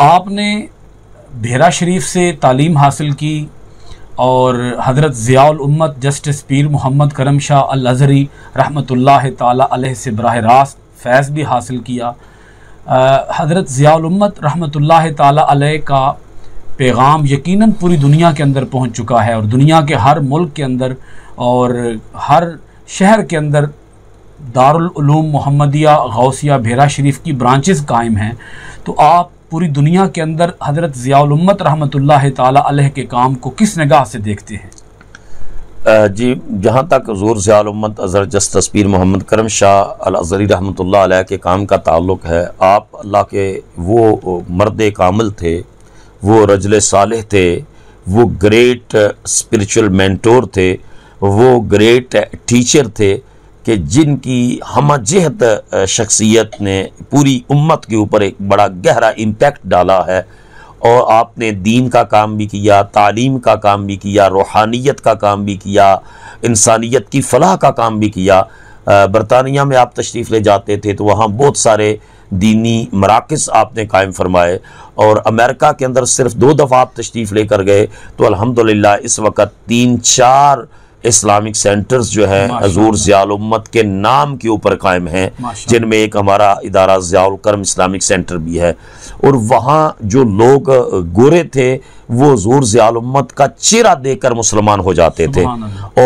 आपने भेरा शरीफ से तालीम हासिल की और हज़रत उम्मत जस्टिस पीर मोहम्मद करम शाह अल रहमत रहमतुल्लाह ताला से बरह रास्त फैज़ भी हासिल किया हज़रत ज़ियाल उम्मत रहमतुल्लाह ताला का पैगाम यकीनन पूरी दुनिया के अंदर पहुंच चुका है और दुनिया के हर मुल्क के अंदर और हर शहर के अंदर दारुल दारूम मोहम्मदिया गौसिया भेरा शरीफ की ब्रांचेस कायम हैं तो आप पूरी दुनिया के अंदर हज़रत ज़ियाउलम्मत रहमत ताली के काम को किस निगाह से देखते हैं जी जहाँ तक जोर ज़ियाउलम्मत जस तस्वीर मोहम्मद करम शाह अलज़री रहमत के काम का ताल्लुक़ है आप अल्लाह के वो मर्द कामिल थे वो रजल साल थे वो ग्रेट स्परिचुअल मैंटोर थे वो ग्रेट टीचर थे कि जिनकी जहत शख्सियत ने पूरी उम्मत के ऊपर एक बड़ा गहरा इम्पेक्ट डाला है और आपने दीन का काम भी किया तालीम का काम भी किया रूहानियत का काम भी किया इंसानियत की फलाह का काम भी किया बरतानिया में आप तशरीफ़ ले जाते थे तो वहाँ बहुत सारे दीनी मराकज़ आपने कायम फरमाए और अमेरिका के अंदर सिर्फ दो दफ़ा आप तशरीफ़ लेकर गए तो अलहमदिल्ला इस वक्त तीन चार इस्लामिक सेंटर्स जो हैं हजूर ज़ियालम्मत के नाम के ऊपर कायम हैं जिनमें एक हमारा इदारा ज़ियालकरम इस्लामिक सेंटर भी है और वहाँ जो लोग गोरे थे वो हजूर ज़ियालम्मत का चेहरा देकर मुसलमान हो जाते थे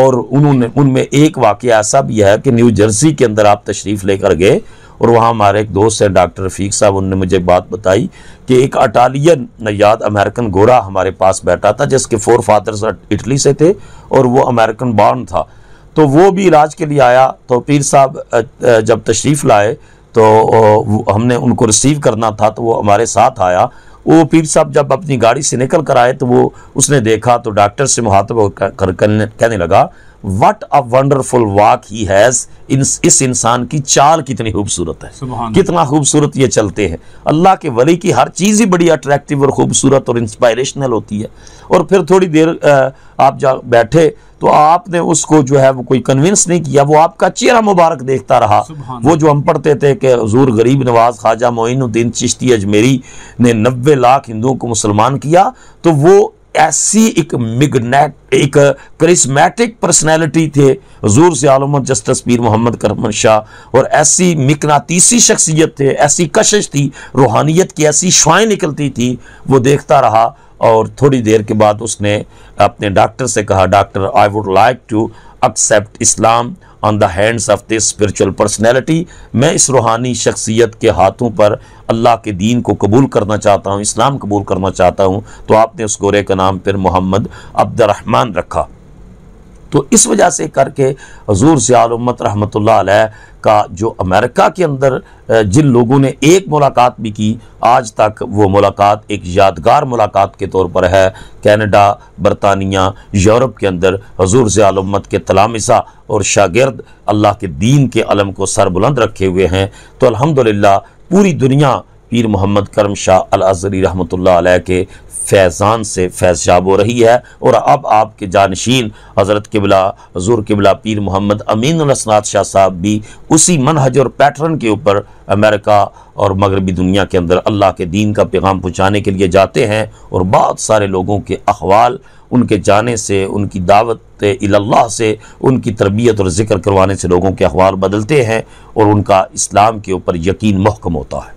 और उन्होंने उनमें एक वाक़ ऐसा भी है कि न्यू जर्सी के अंदर आप तशरीफ़ लेकर गए और वहाँ हमारे एक दोस्त हैं डॉक्टर रफीक साहब उनने मुझे बात बताई कि एक अटालियन नयाद अमेरिकन गोरा हमारे पास बैठा था जिसके फोर फादर्स इटली से थे और वो अमेरिकन बॉर्न था तो वो भी इलाज के लिए आया तो पीर साहब जब तशरीफ़ लाए तो हमने उनको रिसीव करना था तो वो हमारे साथ आया वो पीर साहब जब अपनी गाड़ी से निकल कर आए तो वो उसने देखा तो डॉक्टर से मुहातब कर कहने लगा what a wonderful walk he has इस इंसान की चाल कितनी खूबसूरत है कितना खूबसूरत ये चलते हैं अल्लाह के वली की हर चीज़ ही बड़ी अट्रैक्टिव और खूबसूरत और इंस्पायरेशनल होती है और फिर थोड़ी देर आप जा बैठे तो आपने उसको जो है वो कोई कन्विंस नहीं किया वो आपका चेहरा मुबारक देखता रहा वो जो हम पढ़ते थे कि हजूर गरीब नवाज ख्वाजा मोइनुद्दीन चिश्ती अजमेरी ने नब्बे लाख हिंदुओं को मुसलमान किया तो वो ऐसी एक मिगनेट एक करिश्मेटिक पर्सनैलिटी थे हजूर से आलम जस्टिस पीर मोहम्मद करमन शाह और ऐसी मिकनातीसी शख्सियत थे ऐसी कशिश थी रूहानियत की ऐसी शुआएँ निकलती थी वो देखता रहा और थोड़ी देर के बाद उसने अपने डॉक्टर से कहा doctor I would like to accept Islam on the hands of this spiritual personality मैं इस रूहानी शख्सियत के हाथों पर अल्लाह के दीन को कबूल करना चाहता हूँ इस्लाम कबूल करना चाहता हूँ तो आपने उस गोरे का नाम फिर मोहम्मद अब्दुलरहमान रखा तो इस वजह से करके हजूर सियालमत रहमत का जो अमेरिका के अंदर जिन लोगों ने एक मुलाकात भी की आज तक वो मुलाकात एक यादगार मुलाकात के तौर पर है कैनेडा बरतानिया यूरोप के अंदर हजूर सियालमत के तलामिसा और शागिर्द अल्लाह के दीन के अलम को सरबुलंद रखे हुए हैं तो अलहमदिल्ला पूरी दुनिया पीर मोहम्मद करम शाह अल अजरी रहमत के फैज़ान से फैज़ हो रही है और अब आपके जानशीन हज़रत किबला हजूर किबला पीर मोहम्मद अमीन उलसनाथ शाह साहब भी उसी मनहज और पैटर्न के ऊपर अमेरिका और मगरबी दुनिया के अंदर अल्लाह के दीन का पैगाम पहुँचाने के लिए जाते हैं और बहुत सारे लोगों के अखवाल उनके जाने से उनकी दावत अल्लाह से उनकी तरबियत और ज़िक्र करवाने से लोगों के अखबार बदलते हैं और उनका इस्लाम के ऊपर यकीन महकम होता है